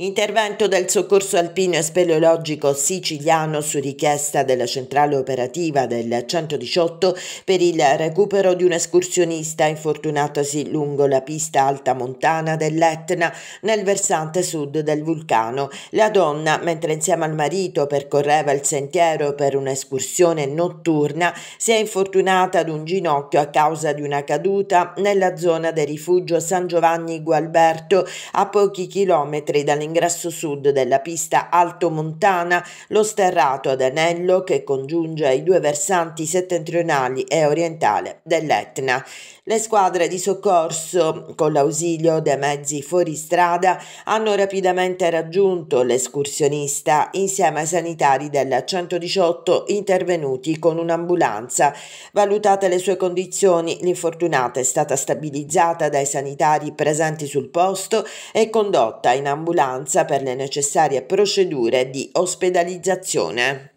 Intervento del soccorso alpino e speleologico siciliano su richiesta della centrale operativa del 118 per il recupero di un escursionista infortunatosi lungo la pista alta montana dell'Etna nel versante sud del vulcano. La donna, mentre insieme al marito percorreva il sentiero per un'escursione notturna, si è infortunata ad un ginocchio a causa di una caduta nella zona del rifugio San Giovanni Gualberto a pochi chilometri dall'interno all'ingresso sud della pista Alto Montana, lo sterrato ad anello che congiunge i due versanti settentrionali e orientale dell'Etna. Le squadre di soccorso, con l'ausilio dei mezzi fuoristrada, hanno rapidamente raggiunto l'escursionista insieme ai sanitari del 118 intervenuti con un'ambulanza. Valutate le sue condizioni, l'infortunata è stata stabilizzata dai sanitari presenti sul posto e condotta in ambulanza ambulanza per le necessarie procedure di ospedalizzazione.